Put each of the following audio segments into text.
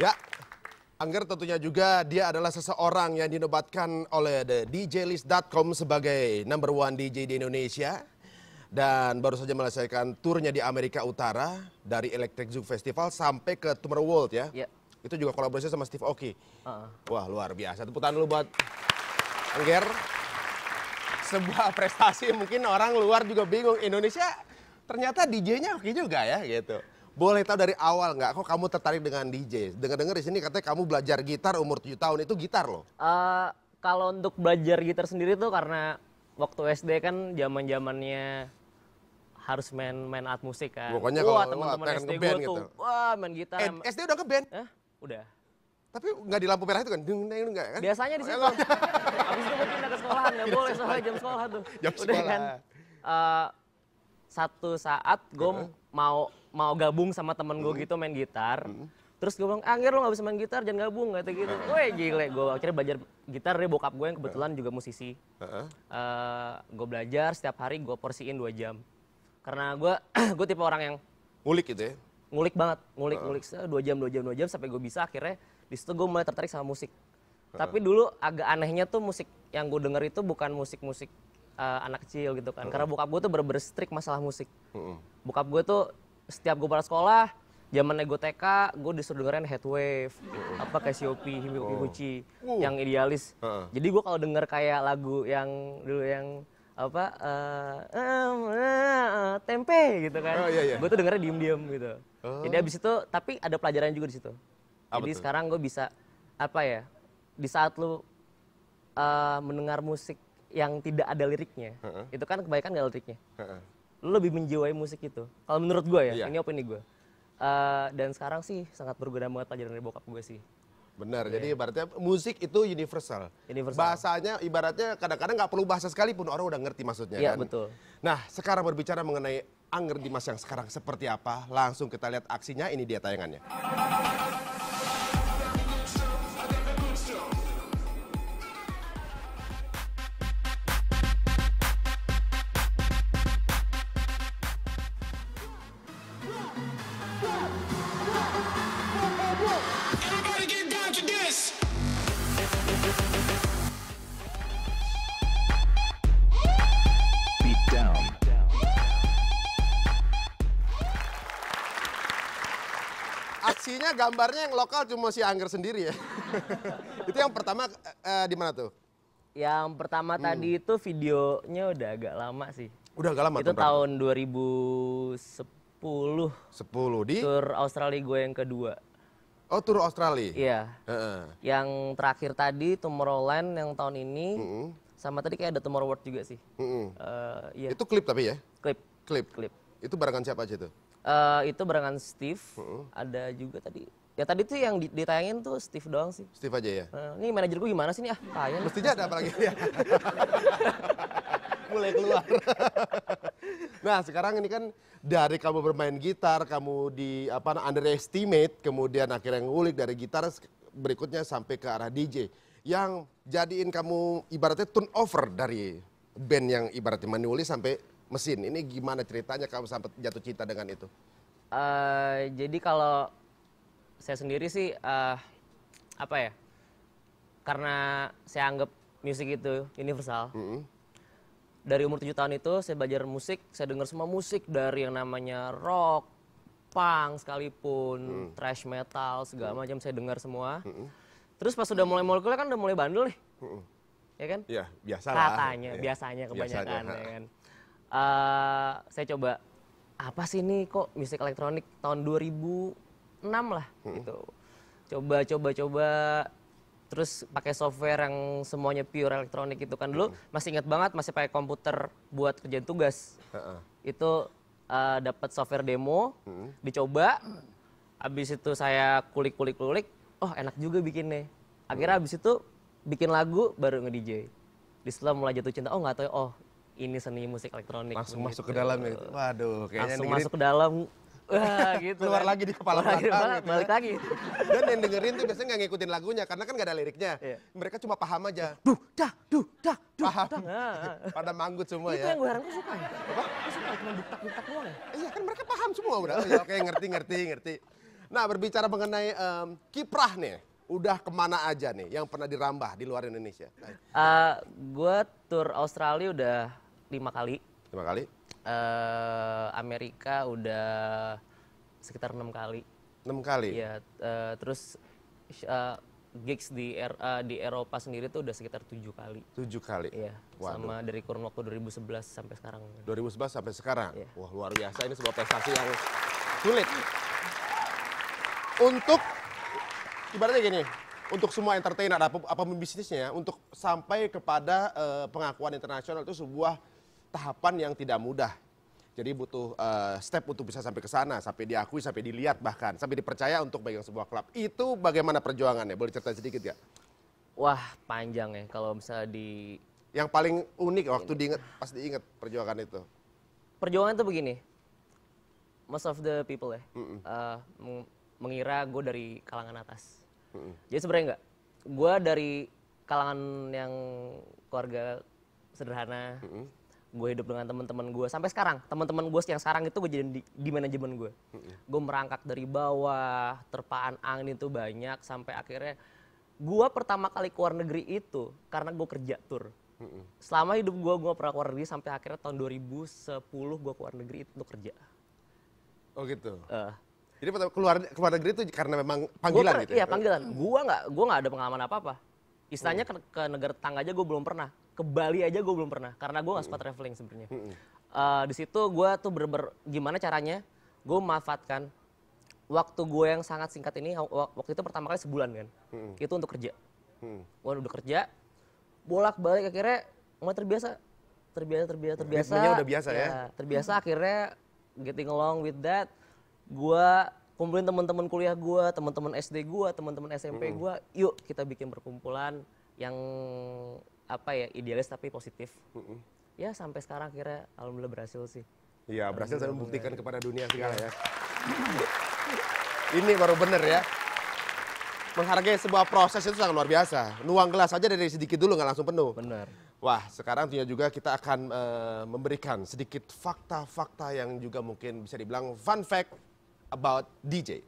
Ya, Angger tentunya juga dia adalah seseorang yang dinobatkan oleh the DJlist.com sebagai number one DJ di Indonesia. Dan baru saja menyelesaikan turnya di Amerika Utara dari Electric Zoo Festival sampai ke World ya. ya. Itu juga kolaborasi sama Steve Oki. Uh -uh. Wah luar biasa. tepuk tangan dulu buat Angger. Sebuah prestasi mungkin orang luar juga bingung. Indonesia ternyata DJ-nya Oki juga ya gitu boleh tahu dari awal nggak kok kamu tertarik dengan DJ? Dengar-dengar di sini katanya kamu belajar gitar umur 7 tahun itu gitar loh. Uh, kalau untuk belajar gitar sendiri tuh karena waktu SD kan zaman-zamannya harus main main alat musik kan. Pokoknya kalau teman-teman SD gue gitu. tuh, wah main gitar. Eh, SD udah ke band? Eh, udah. Tapi nggak di lampu merah itu kan? Dung, dung, enggak kan? Biasanya di situ. Kan? Abis itu mungkin ke sekolahan, nggak boleh soalnya jam sekolah tuh. Jam udah kan. Uh, satu saat gue uh. mau mau gabung sama temen gue gitu main gitar Terus gue bilang, ah, anggir lo gak bisa main gitar, jangan gabung, kata gitu. Uh. Weh gile, gue akhirnya belajar gitar dari bokap gue yang kebetulan uh. juga musisi. Uh, uh eh, gue belajar setiap hari gue porsiin dua jam. Karena gue gue tipe orang yang... Ngulik gitu ya? Ngulik banget, ngulik, uh. ngulik. Dua jam, dua jam, dua jam sampai gue bisa akhirnya di situ gue mulai tertarik sama musik. Uh. Tapi dulu agak anehnya tuh musik yang gue denger itu bukan musik-musik uh, anak kecil gitu kan. Mm -hmm. Karena bokap gue tuh berber strict masalah musik. Mm -hmm. Bokap gue tuh setiap gue pada sekolah, zaman gue TK, gue disuruh dengerin Headwave, mm -hmm. apa Cassiope, Himiko oh. Kikuchi, uh. yang idealis. Uh Jadi gue kalau denger kayak lagu yang dulu yang apa uh, uh, uh, tempe gitu kan, oh, iya, iya. gue tuh dengernya diem-diem gitu. Oh. Jadi abis itu, tapi ada pelajaran juga di situ. Ah, Jadi betul. sekarang gue bisa apa ya? Di saat lu uh, mendengar musik yang tidak ada liriknya uh-uh. itu kan kebaikan gak liriknya uh-uh. lu lebih menjiwai musik itu kalau menurut gue ya yeah. ini opini gue uh, dan sekarang sih sangat berguna banget pelajaran dari bokap gue sih Benar, yeah. jadi ibaratnya musik itu universal. universal. Bahasanya ibaratnya kadang-kadang nggak perlu bahasa sekalipun orang udah ngerti maksudnya yeah, kan. betul. Nah, sekarang berbicara mengenai Angger Dimas yang sekarang seperti apa, langsung kita lihat aksinya, ini dia tayangannya. Artinya gambarnya yang lokal cuma si Angger sendiri ya. itu yang pertama eh, eh, di mana tuh? Yang pertama hmm. tadi itu videonya udah agak lama sih. Udah agak lama. Itu Itu tahun 2010. 10 di tur Australia gue yang kedua. Oh, tur Australia. Iya. Uh -uh. Yang terakhir tadi Tomorrowland yang tahun ini. Uh -uh. Sama tadi kayak ada Tomorrow World juga sih. Uh -uh. Uh, iya. Itu klip tapi ya? Klip. Klip. Klip. Itu barengan siapa aja tuh? Uh, itu barengan Steve, uh-uh. ada juga tadi Ya tadi tuh yang ditayangin tuh Steve doang sih. Steve aja ya? ini eh, manajerku gue gimana sih nih ah, tayang. Mestinya ada apa lagi ya? Mulai keluar. nah sekarang ini kan dari kamu bermain gitar, kamu di apa underestimate, kemudian akhirnya ngulik dari gitar berikutnya sampai ke arah DJ. Yang jadiin kamu ibaratnya turn over dari band yang ibaratnya menulis sampai mesin. Ini gimana ceritanya kamu sampai jatuh cinta dengan itu? Uh, jadi kalau saya sendiri sih uh, apa ya? Karena saya anggap musik itu universal. Mm -hmm. Dari umur tujuh tahun itu saya belajar musik, saya dengar semua musik dari yang namanya rock, punk sekalipun, mm. thrash metal segala mm. macam saya dengar semua. Mm -hmm. Terus pas sudah mulai mulai kan udah mulai bandel nih. Mm -hmm. Ya kan? Iya biasa lah Katanya, ya. biasanya kebanyakan biasanya. ya kan uh, saya coba apa sih ini kok musik elektronik tahun 2006 lah hmm. gitu. Coba coba coba terus pakai software yang semuanya pure elektronik itu kan dulu hmm. masih ingat banget masih pakai komputer buat kerjaan tugas. Uh -uh. Itu uh, eh, dapat software demo, hmm. dicoba. Habis itu saya kulik-kulik-kulik, oh enak juga bikinnya. Akhirnya habis itu bikin lagu baru nge-DJ. Di setelah mulai jatuh cinta, oh nggak tahu, ya. oh ini seni musik elektronik. Langsung masuk ke dalam ya. Gitu. Waduh, kayaknya langsung masuk ke dalam. Wah, gitu. Keluar kan. lagi di kepala Keluar belakang. Balik, gitu. Ya. balik lagi. Dan yang dengerin tuh biasanya nggak ngikutin lagunya karena kan nggak ada liriknya. Iya. Mereka cuma paham aja. Duh, dah, duh, dah, duh, paham. Dah. Pada manggut semua itu ya. Itu yang gue harapkan suka ya. Apa? Gue suka cuma duktak duktak doang ya. Iya kan mereka paham semua udah. Ya, oke, ngerti, ngerti, ngerti. Nah, berbicara mengenai um, kiprah nih udah kemana aja nih yang pernah dirambah di luar Indonesia? Uh, eh, gue tur Australia udah lima kali. Lima kali? Uh, Amerika udah sekitar enam kali. Enam kali? Iya. Uh, terus uh, gigs di er, uh, di Eropa sendiri tuh udah sekitar tujuh kali. Tujuh kali. Iya. Yeah, Sama dari kurun waktu 2011 sampai sekarang. 2011 sampai sekarang. Yeah. Wah luar biasa ini sebuah prestasi yang sulit. Untuk ibaratnya gini, untuk semua entertainer apa apapun bisnisnya, ya, untuk sampai kepada uh, pengakuan internasional itu sebuah tahapan yang tidak mudah. Jadi butuh uh, step untuk bisa sampai ke sana, sampai diakui, sampai dilihat bahkan, sampai dipercaya untuk pegang sebuah klub. Itu bagaimana perjuangannya? Boleh cerita sedikit ya? Wah panjang ya kalau misalnya di... Yang paling unik waktu diingat, diinget, pas diinget perjuangan itu. Perjuangan itu begini, most of the people ya, mm -mm. Uh, mengira gue dari kalangan atas. Mm -mm. Jadi sebenarnya enggak, gue dari kalangan yang keluarga sederhana, mm -mm gue hidup dengan teman-teman gue sampai sekarang teman-teman gue yang sekarang itu gue jadi di, di manajemen gue gue merangkak dari bawah terpaan angin itu banyak sampai akhirnya gue pertama kali keluar negeri itu karena gue kerja tur mm selama hidup gue gue pernah keluar negeri sampai akhirnya tahun 2010 gue keluar negeri itu kerja oh gitu uh, jadi keluar keluar negeri itu karena memang panggilan gua, gitu ya? Iya panggilan. gue nggak gua nggak ada pengalaman apa apa. Istilahnya ke, ke negara tetangga aja gue belum pernah. Ke Bali aja gue belum pernah karena gue gak suka traveling sebenarnya. Uh, di situ gue tuh ber ber gimana caranya gue manfaatkan waktu gue yang sangat singkat ini waktu itu pertama kali sebulan kan itu untuk kerja gue udah kerja bolak balik akhirnya mulai terbiasa terbiasa terbiasa terbiasa udah biasa ya, ya. terbiasa akhirnya getting along with that gue kumpulin teman-teman kuliah gue, teman-teman SD gue, teman-teman SMP gue, yuk kita bikin perkumpulan yang apa ya idealis tapi positif. Hmm. Ya sampai sekarang kira alhamdulillah berhasil sih. Iya berhasil saya membuktikan kepada dunia iya. segala ya. Ini baru bener ya. Menghargai sebuah proses itu sangat luar biasa. Nuang gelas aja dari sedikit dulu nggak langsung penuh. Benar. Wah, sekarang tentunya juga kita akan uh, memberikan sedikit fakta-fakta yang juga mungkin bisa dibilang fun fact about DJ.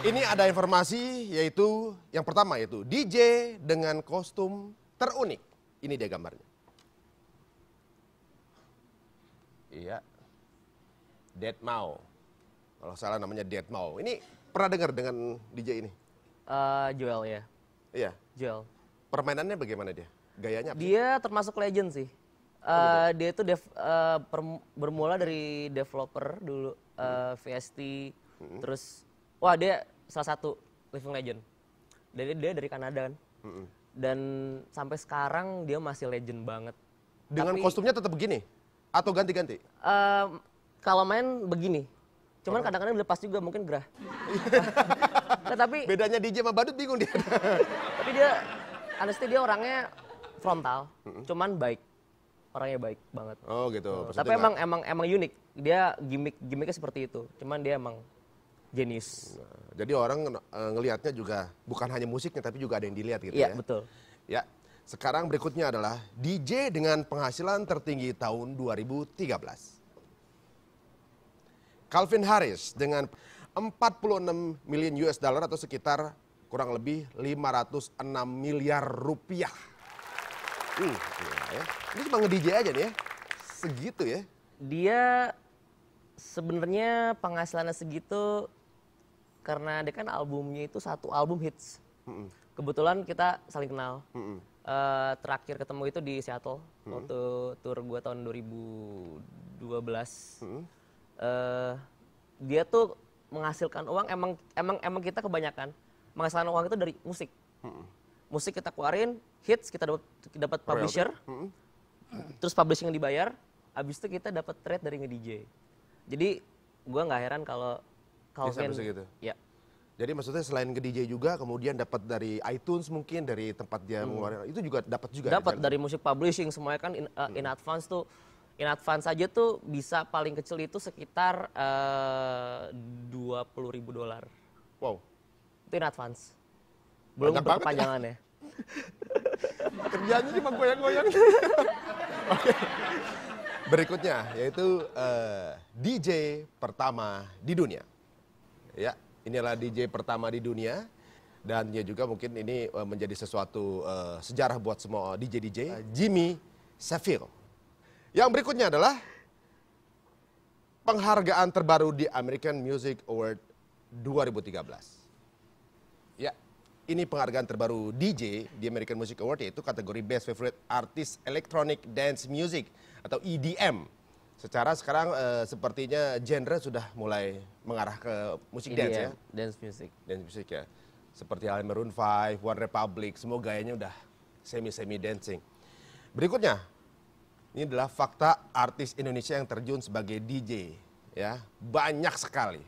Ini ada informasi yaitu yang pertama yaitu DJ dengan kostum terunik. Ini dia gambarnya. Iya. Dead Mau. Kalau salah namanya Dead Mau. Ini pernah dengar dengan DJ ini? Uh, Joel ya. Iya. Joel. Permainannya bagaimana dia? Gayanya apa? Dia termasuk legend sih. Oh, gitu. eh, dia itu dev, uh, bermula dari developer dulu uh, eh, VST hmm. terus wah dia salah satu living legend. Dari dia dari Kanada kan. Hmm. Dan sampai sekarang dia masih legend banget. Dengan Tapi, kostumnya tetap begini atau ganti-ganti? Uh, kalau main begini. Cuman kadang-kadang oh. lepas juga mungkin gerah. nah, tapi bedanya DJ sama Badut bingung dia. tapi dia honestly dia orangnya frontal, mm -hmm. cuman baik orangnya baik banget. Oh gitu. Uh, tapi emang gak... emang emang unik. Dia gimmick gimmicknya seperti itu. Cuman dia emang jenis. Nah, jadi orang uh, ngelihatnya juga bukan hanya musiknya tapi juga ada yang dilihat gitu iya, ya. Iya betul. Ya. Sekarang berikutnya adalah DJ dengan penghasilan tertinggi tahun 2013. Calvin Harris dengan 46 million US dollar atau sekitar kurang lebih 506 miliar rupiah. Hmm, ya. Ini cuma nge-DJ aja nih ya. Segitu ya. Dia sebenarnya penghasilannya segitu karena dia kan albumnya itu satu album hits. Mm -mm. Kebetulan kita saling kenal. Mm -mm. Uh, terakhir ketemu itu di Seattle mm waktu tour gue tahun 2012. ribu -mm. Uh, dia tuh menghasilkan uang emang emang emang kita kebanyakan menghasilkan uang itu dari musik. Mm musik kita keluarin, hits kita dapat dapat publisher. Terus publishing yang dibayar, habis itu kita dapat trade dari nge-DJ. Jadi gua nggak heran kalau kalau bisa gitu. Ya. Jadi maksudnya selain ke DJ juga kemudian dapat dari iTunes mungkin dari tempat dia mengeluarkan hmm. itu juga dapat juga. Ya, dapat kan? dari musik publishing semuanya kan in, uh, in hmm. advance tuh in advance aja tuh bisa paling kecil itu sekitar eh, dua puluh ribu dolar. Wow. Itu in advance belum Banyak ya Kerjanya cuma goyang-goyang. Oke. Berikutnya yaitu uh, eh, DJ pertama di dunia. Ya, inilah DJ pertama di dunia dan ya juga mungkin ini eh, menjadi sesuatu uh, sejarah buat semua DJ DJ uh, Jimmy Savile. Yang berikutnya adalah penghargaan terbaru di American Music Award 2013 ini penghargaan terbaru DJ di American Music Award yaitu kategori Best Favorite Artist Electronic Dance Music atau EDM. Secara sekarang uh, sepertinya genre sudah mulai mengarah ke musik EDM, dance iya, ya. Dance music. Dance music ya. Seperti halnya Maroon 5, One Republic, semua gayanya udah semi-semi dancing. Berikutnya, ini adalah fakta artis Indonesia yang terjun sebagai DJ. Ya, banyak sekali.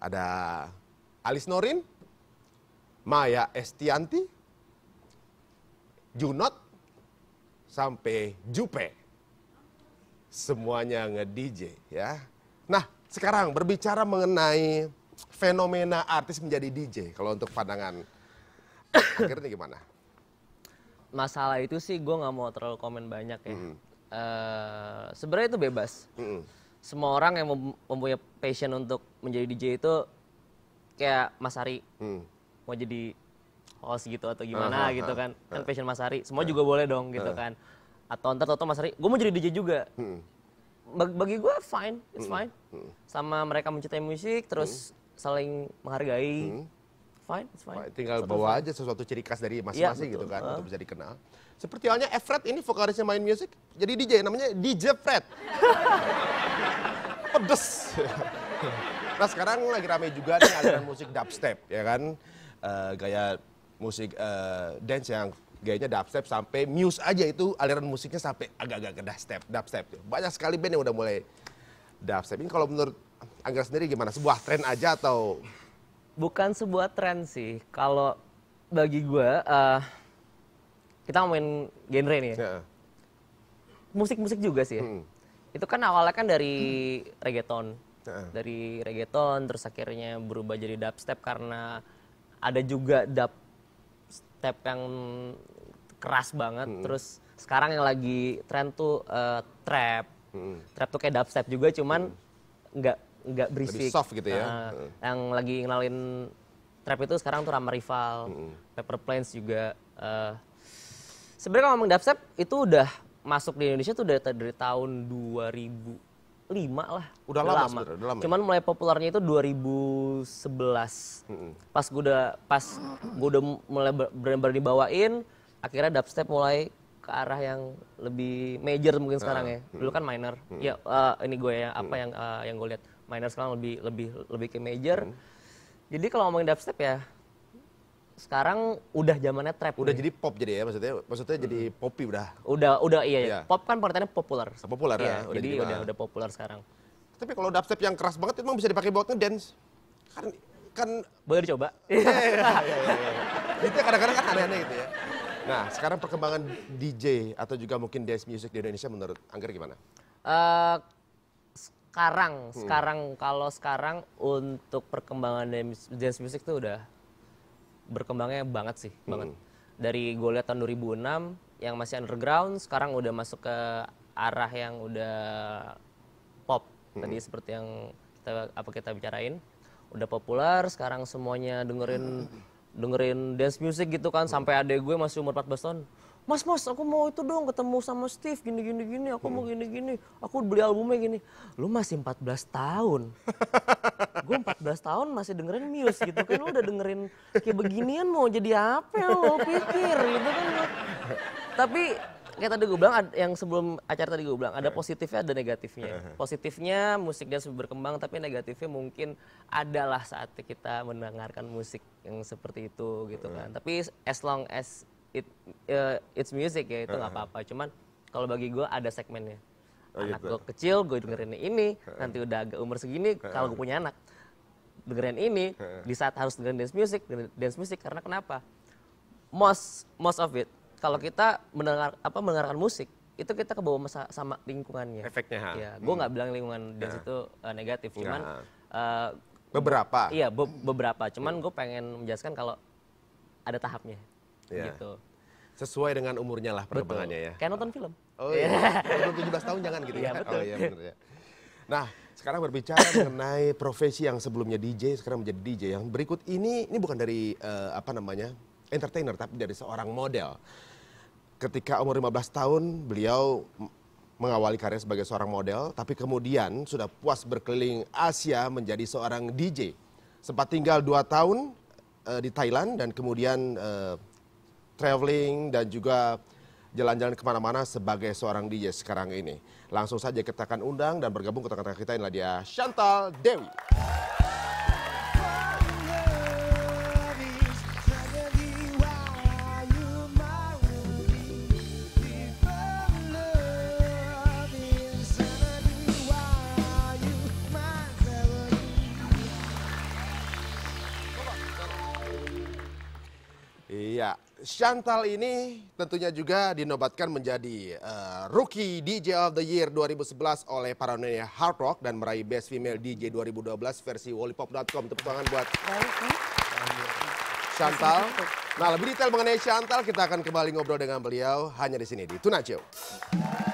Ada Alis Norin, Maya Estianti, Junot, sampai Jupe. Semuanya nge-DJ ya. Nah sekarang berbicara mengenai fenomena artis menjadi DJ kalau untuk pandangan akhirnya gimana? Masalah itu sih gue gak mau terlalu komen banyak ya. Mm uh, Sebenarnya itu bebas. Mm Semua orang yang mempunyai passion untuk menjadi DJ itu kayak Mas Ari. Mm mau jadi host gitu atau gimana uh, uh, gitu kan kan passion Mas Ari semua juga boleh dong gitu kan atau ntar toto Mas Ari gue mau jadi DJ juga hmm. bagi gue fine it's hmm. fine hmm. sama mereka mencintai musik terus saling menghargai fine it's fine tinggal bawa aja sesuatu ciri khas dari iya, masing-masing ya, gitu kan untuk bisa dikenal seperti halnya Efred ini vokalisnya main musik jadi DJ namanya DJ Fred pedes nah sekarang lagi rame juga nih aliran musik dubstep ya kan Eh, gaya musik uh, dance yang gayanya dubstep sampai Muse aja itu aliran musiknya sampai agak-agak ke dubstep, dubstep. Banyak sekali band yang udah mulai dubstep. Ini kalau menurut Angga sendiri gimana? Sebuah tren aja atau bukan sebuah tren sih. Kalau bagi gue uh, kita main genre nih. Ya. Musik-musik juga sih. Ya. Hmm. Itu kan awalnya kan dari hmm. reggaeton. Dari reggaeton terus akhirnya berubah jadi dubstep karena ada juga dap step yang keras banget. Hmm. Terus sekarang yang lagi tren tuh uh, trap. Hmm. Trap tuh kayak step juga, cuman nggak hmm. nggak berisik. Lebih soft gitu ya. uh, hmm. Yang lagi ngelalin trap itu sekarang tuh Rama Rival, hmm. Pepper Plains juga. Uh, Sebenarnya kalau ngomong step itu udah masuk di Indonesia tuh dari, dari tahun 2000 lima lah. Udah, udah lama, lama. Udah lama. Ya? Cuman mulai populernya itu 2011. Mm -hmm. Pas gue udah pas gue udah mulai berani-berani bawain, akhirnya dubstep mulai ke arah yang lebih major mungkin ah, sekarang ya. Dulu kan minor. -hmm. Ya uh, ini gue ya apa -hmm. yang uh, yang gue lihat minor sekarang lebih lebih lebih ke major. -hmm. Jadi kalau ngomongin dubstep ya sekarang udah zamannya trap. Udah nih. jadi pop jadi ya maksudnya, maksudnya hmm. jadi popi udah. Udah udah iya, iya. iya. pop kan pengertiannya populer. Populer iya, ya. Udah jadi, jadi udah udah populer sekarang. Tapi kalau dubstep yang keras banget itu emang bisa dipakai buat ngedance. Kan kan boleh dicoba. Iya, iya, iya Itu kadang-kadang kan aneh-aneh gitu ya. Nah, sekarang perkembangan DJ atau juga mungkin dance music di Indonesia menurut Angger gimana? Uh, sekarang, hmm. sekarang kalau sekarang untuk perkembangan dance music tuh udah berkembangnya banget sih, hmm. banget. Dari gue lihat tahun 2006 yang masih underground, sekarang udah masuk ke arah yang udah pop. Hmm. Tadi seperti yang kita apa kita bicarain, udah populer, sekarang semuanya dengerin hmm. dengerin dance music gitu kan hmm. sampai adek gue masih umur 14 tahun. Mas, mas, aku mau itu dong ketemu sama Steve, gini, gini, gini, aku hmm. mau gini, gini, aku beli albumnya gini. Lu masih 14 tahun. gue 14 tahun masih dengerin Muse gitu kan lu udah dengerin kayak beginian mau jadi apa ya lo pikir gitu kan lu. Tapi kayak tadi gue bilang yang sebelum acara tadi gue bilang ada positifnya ada negatifnya. Positifnya musik dan berkembang tapi negatifnya mungkin adalah saat kita mendengarkan musik yang seperti itu gitu kan. Tapi as long as it uh, it's music ya itu nggak apa-apa. Cuman kalau bagi gue ada segmennya. Oh, anak gitu. gue kecil gue dengerin ini, nanti udah agak umur segini kalau gue punya anak dengerin ini di saat harus dengerin dance music dengerin dance music karena kenapa most most of it kalau kita mendengar apa mendengarkan musik itu kita kebawa masa, sama lingkungannya efeknya ha? ya gue hmm. nggak hmm. bilang lingkungan dance itu uh, negatif cuman uh, beberapa iya be beberapa cuman iya. gue pengen menjelaskan kalau ada tahapnya ya. gitu sesuai dengan umurnya lah perkembangannya ya kayak nonton film oh iya. belas tahun jangan gitu ya, ya. betul. oh iya benar ya nah sekarang berbicara mengenai profesi yang sebelumnya DJ sekarang menjadi DJ. Yang berikut ini ini bukan dari uh, apa namanya? entertainer tapi dari seorang model. Ketika umur 15 tahun beliau mengawali karir sebagai seorang model tapi kemudian sudah puas berkeliling Asia menjadi seorang DJ. Sempat tinggal 2 tahun uh, di Thailand dan kemudian uh, traveling dan juga jalan-jalan kemana-mana sebagai seorang DJ sekarang ini. Langsung saja kita akan undang dan bergabung ke tengah-tengah kita inilah dia Chantal Dewi. Iya, Chantal ini tentunya juga dinobatkan menjadi uh, Rookie DJ of the Year 2011 oleh para Paranoia Hard Rock dan meraih Best Female DJ 2012 versi Wallipop.com. Tepuk tangan buat Chantal. Nah, lebih detail mengenai Chantal kita akan kembali ngobrol dengan beliau hanya di sini di Tuna Show.